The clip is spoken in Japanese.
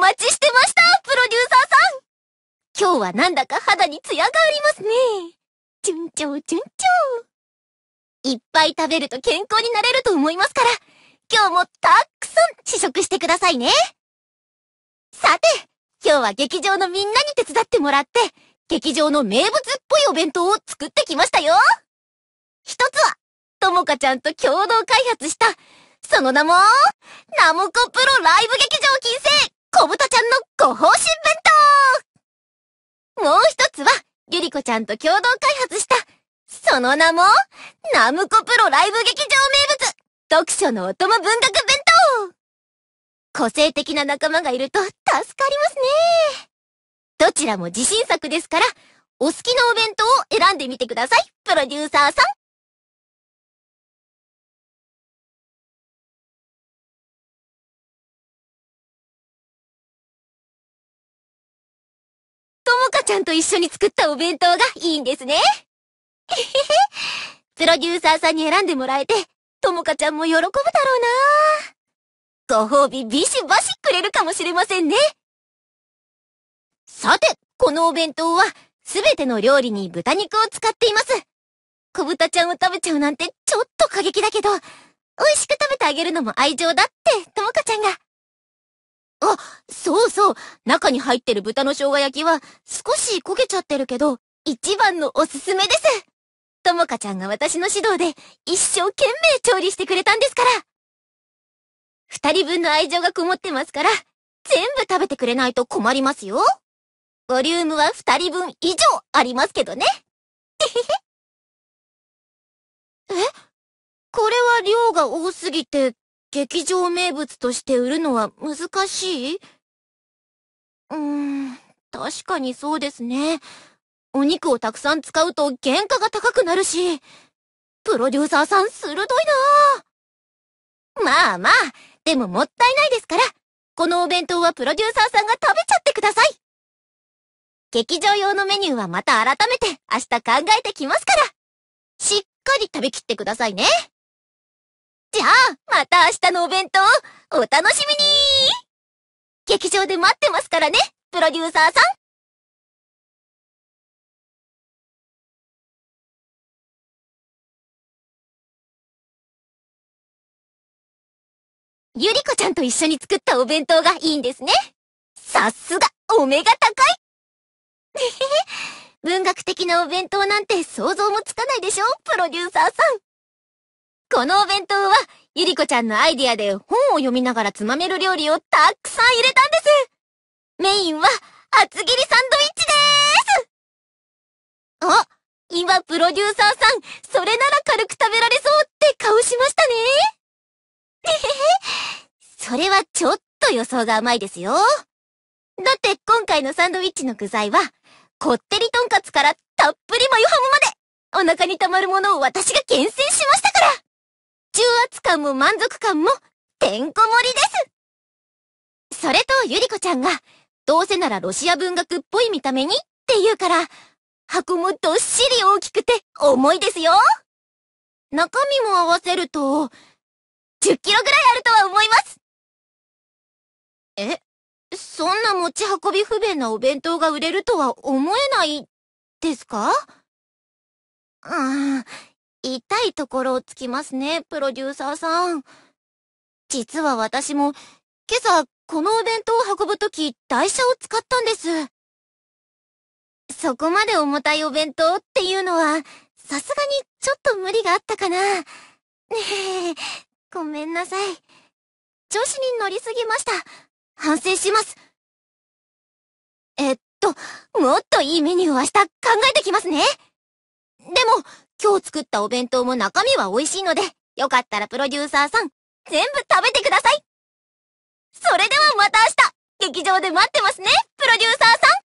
待ちしてましたプロデューサーさん今日はなんだか肌にツヤがありますね。順調順調。いっぱい食べると健康になれると思いますから、今日もたくさん試食してくださいね。さて、今日は劇場のみんなに手伝ってもらって、劇場の名物っぽいお弁当を作ってきましたよ一つは、ともかちゃんと共同開発した、その名も、ナムコプロライブ劇場金星小豚ちゃんのご奉仕弁当もう一つは、ゆりこちゃんと共同開発した、その名も、ナムコプロライブ劇場名物、読書のお供文学弁当個性的な仲間がいると助かりますね。どちらも自信作ですから、お好きなお弁当を選んでみてください、プロデューサーさん。ちゃんと一緒に作ったお弁当がいいんですね。へへ。プロデューサーさんに選んでもらえて、ともかちゃんも喜ぶだろうな。ご褒美ビシバシくれるかもしれませんね。さて、このお弁当は、すべての料理に豚肉を使っています。小豚ちゃんを食べちゃうなんてちょっと過激だけど、美味しく食べてあげるのも愛情だって、ともかちゃんが。あ、そうそう。中に入ってる豚の生姜焼きは少し焦げちゃってるけど、一番のおすすめです。ともかちゃんが私の指導で一生懸命調理してくれたんですから。二人分の愛情がこもってますから、全部食べてくれないと困りますよ。ボリュームは二人分以上ありますけどね。えこれは量が多すぎて劇場名物として売るのは難しいうーん、確かにそうですね。お肉をたくさん使うと原価が高くなるし、プロデューサーさん鋭いなまあまあ、でももったいないですから、このお弁当はプロデューサーさんが食べちゃってください。劇場用のメニューはまた改めて明日考えてきますから、しっかり食べきってくださいね。じゃあ、また明日のお弁当、お楽しみに劇場で待ってますからね、プロデューサーさんゆりこちゃんと一緒に作ったお弁当がいいんですね。さすが、お目が高い 文学的なお弁当なんて想像もつかないでしょ、プロデューサーさん。このお弁当は、ゆりこちゃんのアイディアで本を読みながらつまめる料理をたくさん入れたんです。メインは、厚切りサンドイッチでーすあ、今プロデューサーさん、それなら軽く食べられそうって顔しましたね。えへへ。それはちょっと予想が甘いですよ。だって今回のサンドイッチの具材は、こってりとんかつからたっぷりマヨハムまで、お腹に溜まるものを私が厳選しましたから重圧感も満足感も、てんこ盛りですそれとゆりこちゃんが、どうせならロシア文学っぽい見た目にって言うから、箱もどっしり大きくて重いですよ中身も合わせると、10キロぐらいあるとは思いますえそんな持ち運び不便なお弁当が売れるとは思えない、ですかうーん、痛いところをつきますね、プロデューサーさん。実は私も、今朝、このお弁当を運ぶとき、台車を使ったんです。そこまで重たいお弁当っていうのは、さすがにちょっと無理があったかな。ねえ、ごめんなさい。調子に乗りすぎました。反省します。えっと、もっといいメニューは明日考えてきますね。でも、今日作ったお弁当も中身は美味しいので、よかったらプロデューサーさん、全部食べてくださいそれではまた明日劇場で待ってますね、プロデューサーさん